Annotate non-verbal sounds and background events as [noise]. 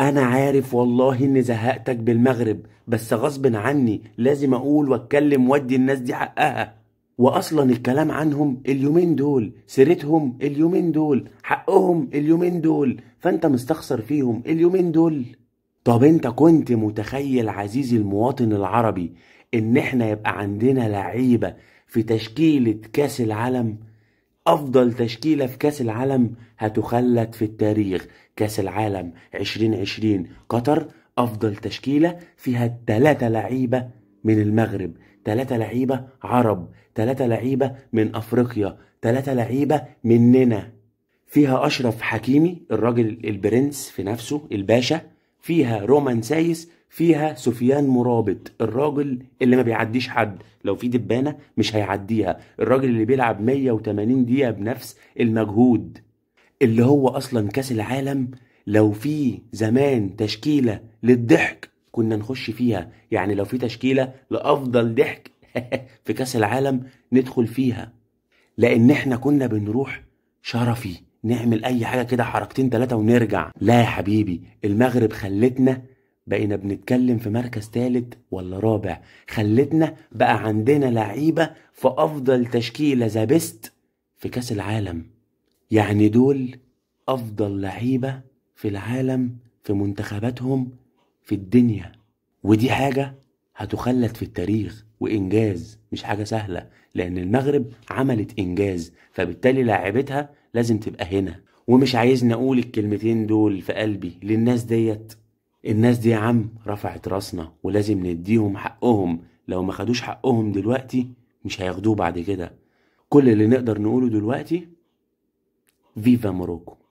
انا عارف والله اني زهقتك بالمغرب بس غصب عني لازم اقول واتكلم وادي الناس دي حقها واصلا الكلام عنهم اليومين دول سيرتهم اليومين دول حقهم اليومين دول فانت مستخسر فيهم اليومين دول طب انت كنت متخيل عزيزي المواطن العربي ان احنا يبقى عندنا لعيبه في تشكيله كاس العالم أفضل تشكيلة في كأس العالم هتخلد في التاريخ كأس العالم 2020 قطر أفضل تشكيلة فيها ثلاثة لعيبة من المغرب ثلاثة لعيبة عرب ثلاثة لعيبة من أفريقيا ثلاثة لعيبة مننا فيها أشرف حكيمي الراجل البرنس في نفسه الباشا فيها رومان سايس فيها سفيان مرابط الراجل اللي ما بيعديش حد لو في دبانه مش هيعديها الراجل اللي بيلعب 180 دقيقه بنفس المجهود اللي هو اصلا كاس العالم لو في زمان تشكيله للضحك كنا نخش فيها يعني لو في تشكيله لافضل ضحك [laughs] في كاس العالم ندخل فيها لان احنا كنا بنروح شرفي نعمل اي حاجه كده حركتين ثلاثه ونرجع لا يا حبيبي المغرب خلتنا بقينا بنتكلم في مركز ثالث ولا رابع خلتنا بقى عندنا لعيبه في افضل تشكيله ذا بيست في كاس العالم يعني دول افضل لعيبه في العالم في منتخباتهم في الدنيا ودي حاجه هتخلد في التاريخ وانجاز مش حاجه سهله لان المغرب عملت انجاز فبالتالي لاعبتها لازم تبقى هنا ومش عايزني اقول الكلمتين دول في قلبي للناس ديت الناس دي يا عم رفعت راسنا ولازم نديهم حقهم لو ما خدوش حقهم دلوقتي مش هياخدوه بعد كده كل اللي نقدر نقوله دلوقتي فيفا موروكو